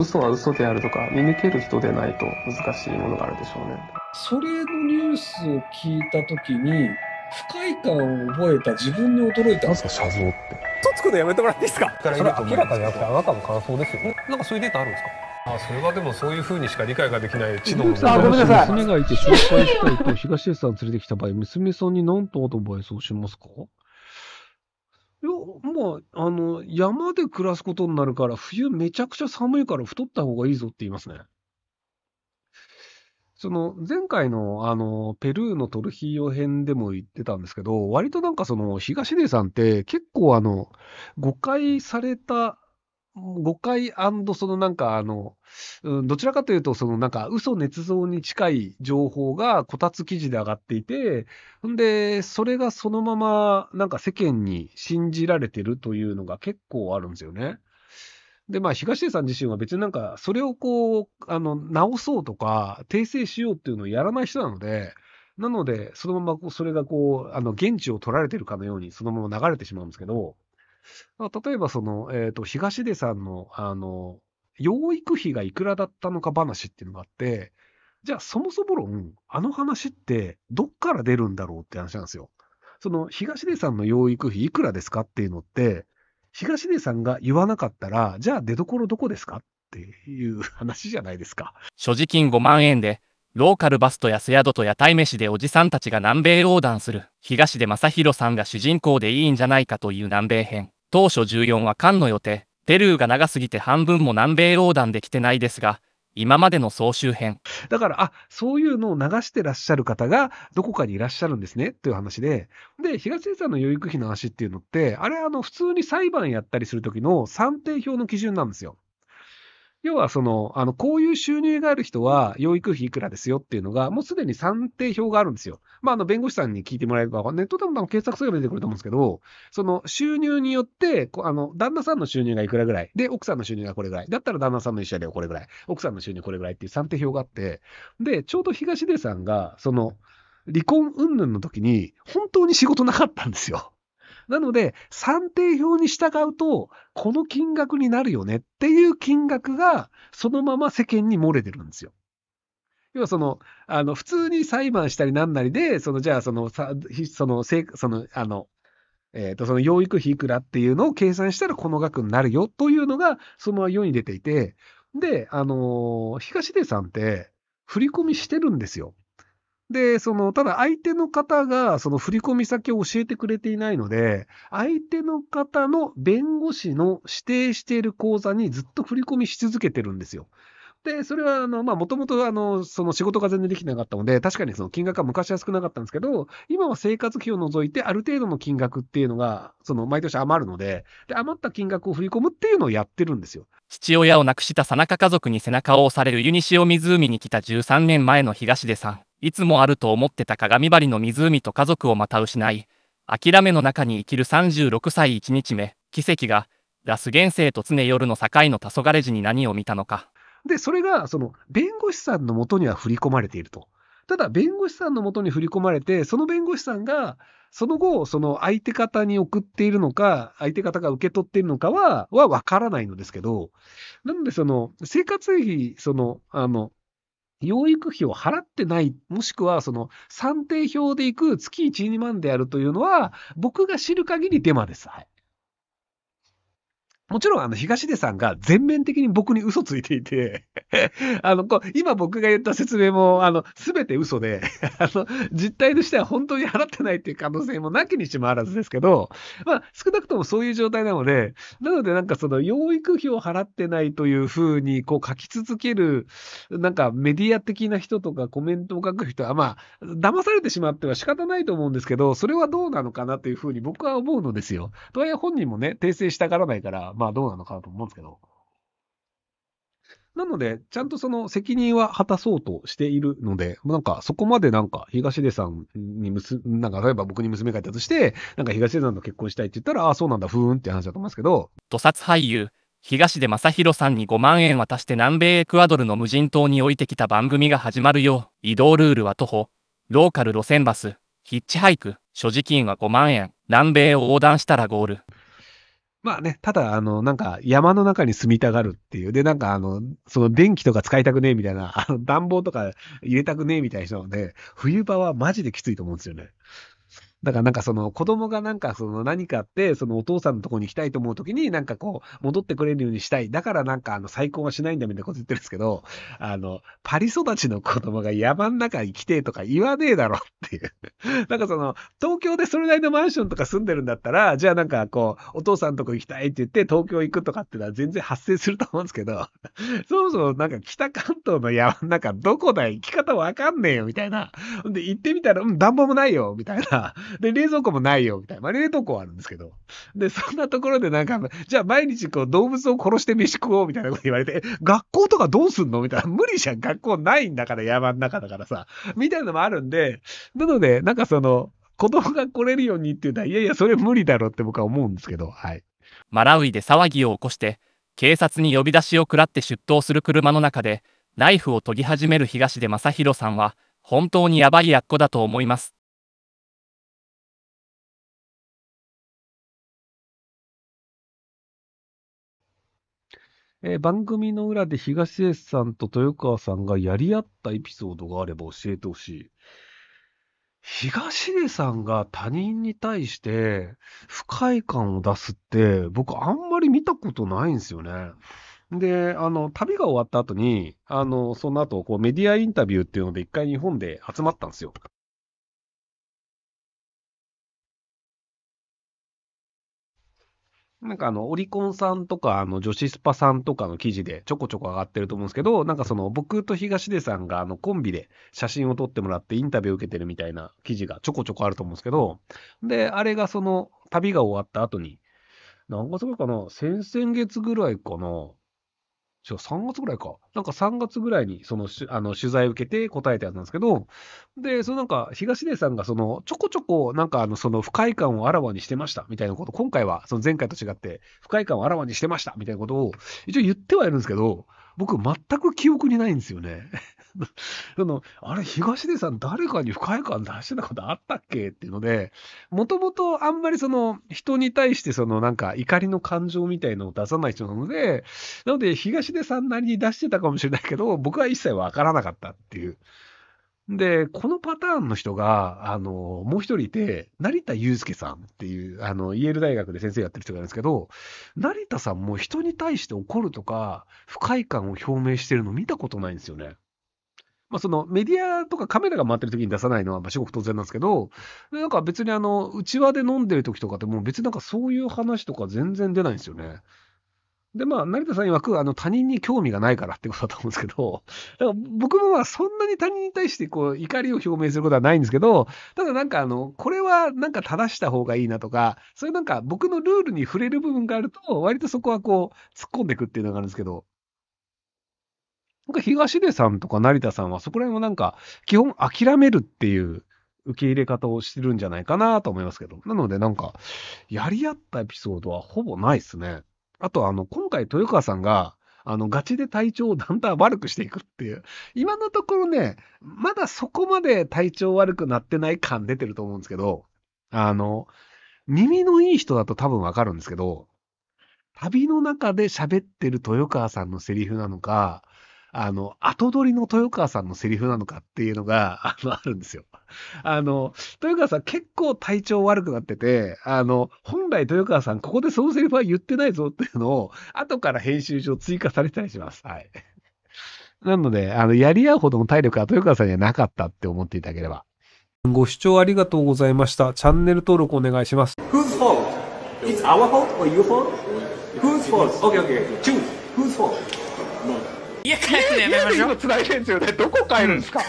嘘は嘘であるとか見抜ける人でないと難しいものがあるでしょうね。それのニュースを聞いた時に不快感を覚えた自分に驚いた。なんすか写像って。とつくのやめてもらっていいですか。それ明らかじゃなくてあなたの感想ですよ、ね。なんかそういうデータあるんですか。あそれはでもそういうふうにしか理解ができない知能のあごめんなさい娘がいて紹介したいと東江さん連れてきた場合娘さんに何とアドバイスをしますかや、もう、あの、山で暮らすことになるから、冬めちゃくちゃ寒いから太った方がいいぞって言いますね。その、前回の、あの、ペルーのトルヒーヨ編でも言ってたんですけど、割となんかその、東出さんって結構あの、誤解された誤解そのなんかあの、うん、どちらかというと、そのなんか嘘捏造に近い情報がこたつ記事で上がっていて、んで、それがそのままなんか世間に信じられてるというのが結構あるんですよね。で、まあ、東出さん自身は別になんか、それをこう、あの、直そうとか、訂正しようっていうのをやらない人なので、なので、そのまま、それがこう、あの、現地を取られてるかのように、そのまま流れてしまうんですけど、例えばその、えっ、ー、と、東出さんの、あの、養育費がいくらだったのか話っていうのがあって、じゃあそもそも論、あの話ってどっから出るんだろうって話なんですよ。その東出さんの養育費いくらですかっていうのって、東出さんが言わなかったら、じゃあ出どころどこですかっていう話じゃないですか。所持金5万円でローカルバストやセ宿と屋台飯でおじさんたちが南米横断する、東出正宏さんが主人公でいいんじゃないかという南米編。当初14話間の予定、ペルーが長すぎて半分も南米横断できてないですが、今までの総集編。だから、あ、そういうのを流してらっしゃる方が、どこかにいらっしゃるんですね、という話で。で、東出さんの養育費の話っていうのって、あれ、あの、普通に裁判やったりする時の算定表の基準なんですよ。要はその、あの、こういう収入がある人は、養育費いくらですよっていうのが、もうすでに算定表があるんですよ。まあ、あの、弁護士さんに聞いてもらえれば、ネットでも検索すれば出てくると思うんですけど、その、収入によって、あの、旦那さんの収入がいくらぐらい、で、奥さんの収入がこれぐらい、だったら旦那さんの慰謝料これぐらい、奥さんの収入これぐらいっていう算定表があって、で、ちょうど東出さんが、その、離婚云々の時に、本当に仕事なかったんですよ。なので、算定表に従うと、この金額になるよねっていう金額が、そのまま世間に漏れてるんですよ。要はその、あの、普通に裁判したりなんなりで、その、じゃあその、その、その、あの、えっ、ー、と、その養育費いくらっていうのを計算したらこの額になるよというのが、その世に出ていて、で、あのー、東出さんって、振り込みしてるんですよ。で、その、ただ相手の方が、その振込先を教えてくれていないので、相手の方の弁護士の指定している口座にずっと振り込みし続けてるんですよ。で、それは、あの、まあ、もともと、あの、その仕事が全然できなかったので、確かにその金額は昔は少なかったんですけど、今は生活費を除いて、ある程度の金額っていうのが、その、毎年余るので、で、余った金額を振り込むっていうのをやってるんですよ。父親を亡くしたさなか家族に背中を押されるユニシオ湖に来た13年前の東出さん。いつもあると思ってた鏡張りの湖と家族をまた失い、諦めの中に生きる36歳1日目、奇跡が、ラス現世と常夜の境の黄昏時に何を見たのか。で、それが、その、弁護士さんのもとには振り込まれていると。ただ、弁護士さんのもとに振り込まれて、その弁護士さんが、その後、その相手方に送っているのか、相手方が受け取っているのかは、は分からないのですけど、なので、その、生活費、その、あの、養育費を払ってない、もしくはその算定表でいく月1、2万であるというのは、僕が知る限りデマです。はい。もちろん、あの、東出さんが全面的に僕に嘘ついていて あの、こう、今僕が言った説明も、あの、すべて嘘で あの、実態としては本当に払ってないっていう可能性もなきにしもあらずですけど、まあ、少なくともそういう状態なので、なのでなんかその、養育費を払ってないというふうに、こう書き続ける、なんかメディア的な人とかコメントを書く人は、まあ、騙されてしまっては仕方ないと思うんですけど、それはどうなのかなというふうに僕は思うのですよ。とはいえ本人もね、訂正したがらないから、まあどうなのかなと思うんですけど。なので、ちゃんとその責任は果たそうとしているので、なんかそこまでなんか東出さんにむす、なんか例えば僕に娘がいたとして、なんか東出さんと結婚したいって言ったら、ああ、そうなんだ、ふーんって話だと思いますけど。土殺俳優、東出正宏さんに5万円渡して南米エクアドルの無人島に置いてきた番組が始まるよう、移動ルールは徒歩、ローカル路線バス、ヒッチハイク、所持金は5万円、南米を横断したらゴール。まあね、ただ、あの、なんか、山の中に住みたがるっていう。で、なんか、あの、その電気とか使いたくねえみたいな、あの暖房とか入れたくねえみたいな人はね、冬場はマジできついと思うんですよね。だからなんかその子供がなんかその何かあって、そのお父さんのとこに行きたいと思うときになんかこう戻ってくれるようにしたい。だからなんかあの再婚はしないんだみたいなこと言ってるんですけど、あの、パリ育ちの子供が山ん中に来てとか言わねえだろっていう。なんかその東京でそれなりのマンションとか住んでるんだったら、じゃあなんかこうお父さんのとこ行きたいって言って東京行くとかってのは全然発生すると思うんですけど、そもそもなんか北関東の山ん中どこだ行き方わかんねえよみたいな。で行ってみたら、うん、暖房もないよみたいな。で、冷蔵庫もないよ、みたいな。まあ、冷凍庫はあるんですけど。で、そんなところでなんか、じゃあ毎日こう動物を殺して飯食おう、みたいなこと言われて、学校とかどうすんのみたいな。無理じゃん。学校ないんだから、山の中だからさ。みたいなのもあるんで、なので、なんかその、子供が来れるようにっていうのは、いやいや、それ無理だろうって僕は思うんですけど、はい。マラウイで騒ぎを起こして、警察に呼び出しを食らって出頭する車の中で、ナイフを研ぎ始める東出正宏さんは、本当にやばいやっこだと思います。えー、番組の裏で東江さんと豊川さんがやり合ったエピソードがあれば教えてほしい。東江さんが他人に対して不快感を出すって、僕あんまり見たことないんですよね。で、あの、旅が終わった後に、あの、その後、こう、メディアインタビューっていうので、一回日本で集まったんですよ。なんかあの、オリコンさんとか、あの、女子スパさんとかの記事でちょこちょこ上がってると思うんですけど、なんかその、僕と東出さんが、あの、コンビで写真を撮ってもらってインタビューを受けてるみたいな記事がちょこちょこあると思うんですけど、で、あれがその、旅が終わった後に、何月ぐらいかな先々月ぐらいかな違う、3月ぐらいか。なんか3月ぐらいに、その、あの取材受けて答えたやつなんですけど、で、そのなんか、東出さんが、その、ちょこちょこ、なんか、あの、その、不快感をあらわにしてました、みたいなこと、今回は、その前回と違って、不快感をあらわにしてました、みたいなことを、一応言ってはいるんですけど、僕、全く記憶にないんですよね。その、あれ、東出さん誰かに不快感出してたことあったっけっていうので、もともとあんまりその、人に対してそのなんか怒りの感情みたいのを出さない人なので、なので東出さんなりに出してたかもしれないけど、僕は一切わからなかったっていう。で、このパターンの人が、あの、もう一人いて、成田祐介さんっていう、あの、イェール大学で先生やってる人がいるんですけど、成田さんも人に対して怒るとか、不快感を表明してるの見たことないんですよね。まあ、そのメディアとかカメラが回ってる時に出さないのは、まあ、至極当然なんですけど、なんか別にあの、内輪で飲んでる時とかってもう別になんかそういう話とか全然出ないんですよね。で、まあ、成田さん曰く、あの、他人に興味がないからってことだと思うんですけど、だから僕もまあ、そんなに他人に対して、こう、怒りを表明することはないんですけど、ただなんか、あの、これはなんか正した方がいいなとか、そういうなんか、僕のルールに触れる部分があると、割とそこはこう、突っ込んでいくっていうのがあるんですけど、僕か東出さんとか成田さんはそこら辺もなんか、基本諦めるっていう受け入れ方をしてるんじゃないかなと思いますけど。なのでなんか、やり合ったエピソードはほぼないですね。あとあの、今回豊川さんが、あの、ガチで体調をだんだん悪くしていくっていう。今のところね、まだそこまで体調悪くなってない感出てると思うんですけど、あの、耳のいい人だと多分わかるんですけど、旅の中で喋ってる豊川さんのセリフなのか、あの、後取りの豊川さんのセリフなのかっていうのが、あの、あるんですよ。あの、豊川さん結構体調悪くなってて、あの、本来豊川さんここでそのセリフは言ってないぞっていうのを、後から編集上追加されたりします。はい。なので、あの、やり合うほどの体力は豊川さんにはなかったって思っていただければ。ご視聴ありがとうございました。チャンネル登録お願いします。Whose fault? It's our fault or your fault? w h o s fault? Okay, okay, okay. Choose. w h o s fault? 家帰るのやめましょう。いでるんですよね。どこ帰るんですか、